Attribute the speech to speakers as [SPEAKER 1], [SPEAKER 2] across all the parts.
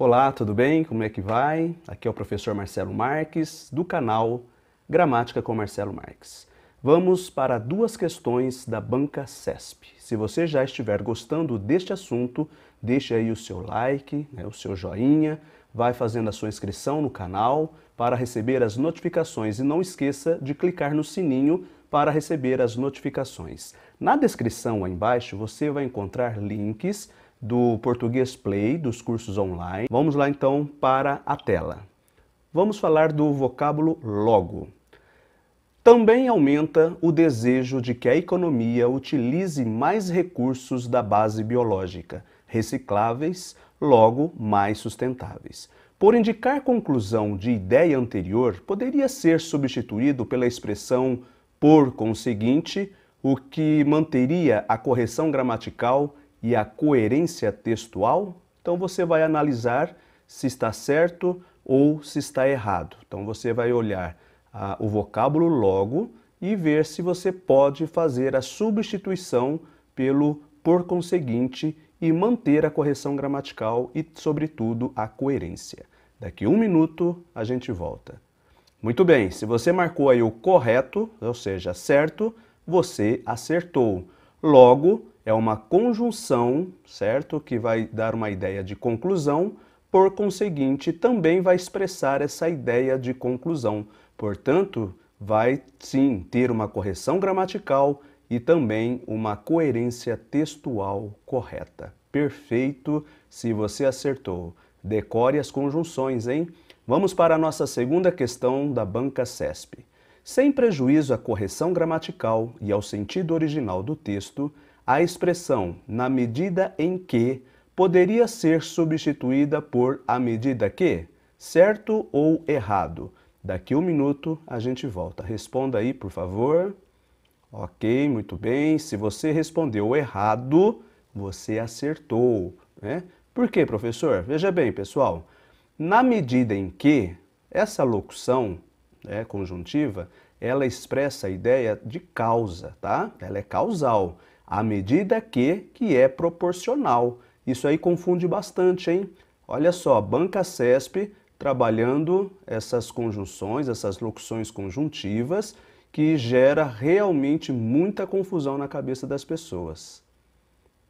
[SPEAKER 1] Olá, tudo bem? Como é que vai? Aqui é o professor Marcelo Marques, do canal Gramática com Marcelo Marques. Vamos para duas questões da banca CESP. Se você já estiver gostando deste assunto, deixe aí o seu like, né, o seu joinha, vai fazendo a sua inscrição no canal para receber as notificações e não esqueça de clicar no sininho para receber as notificações. Na descrição aí embaixo você vai encontrar links do Português Play, dos cursos online. Vamos lá então para a tela. Vamos falar do vocábulo logo. Também aumenta o desejo de que a economia utilize mais recursos da base biológica, recicláveis, logo mais sustentáveis. Por indicar conclusão de ideia anterior, poderia ser substituído pela expressão por conseguinte, o que manteria a correção gramatical e a coerência textual, então você vai analisar se está certo ou se está errado. Então você vai olhar ah, o vocábulo logo e ver se você pode fazer a substituição pelo por conseguinte e manter a correção gramatical e, sobretudo, a coerência. Daqui um minuto a gente volta. Muito bem, se você marcou aí o correto, ou seja, certo, você acertou. Logo, é uma conjunção, certo? Que vai dar uma ideia de conclusão, por conseguinte, também vai expressar essa ideia de conclusão. Portanto, vai sim ter uma correção gramatical e também uma coerência textual correta. Perfeito se você acertou. Decore as conjunções, hein? Vamos para a nossa segunda questão da banca CESP. Sem prejuízo à correção gramatical e ao sentido original do texto, a expressão na medida em que poderia ser substituída por "a medida que, certo ou errado? Daqui um minuto a gente volta. Responda aí, por favor. Ok, muito bem. Se você respondeu errado, você acertou. Né? Por quê, professor? Veja bem, pessoal. Na medida em que essa locução né, conjuntiva ela expressa a ideia de causa, tá? Ela é causal à medida que, que é proporcional. Isso aí confunde bastante, hein? Olha só, banca CESP trabalhando essas conjunções, essas locuções conjuntivas, que gera realmente muita confusão na cabeça das pessoas.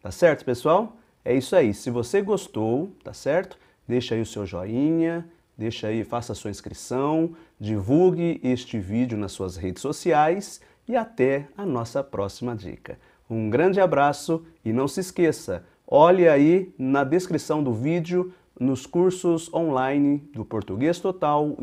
[SPEAKER 1] Tá certo, pessoal? É isso aí. Se você gostou, tá certo? Deixa aí o seu joinha, deixa aí, faça a sua inscrição, divulgue este vídeo nas suas redes sociais e até a nossa próxima dica. Um grande abraço e não se esqueça, olhe aí na descrição do vídeo nos cursos online do Português Total.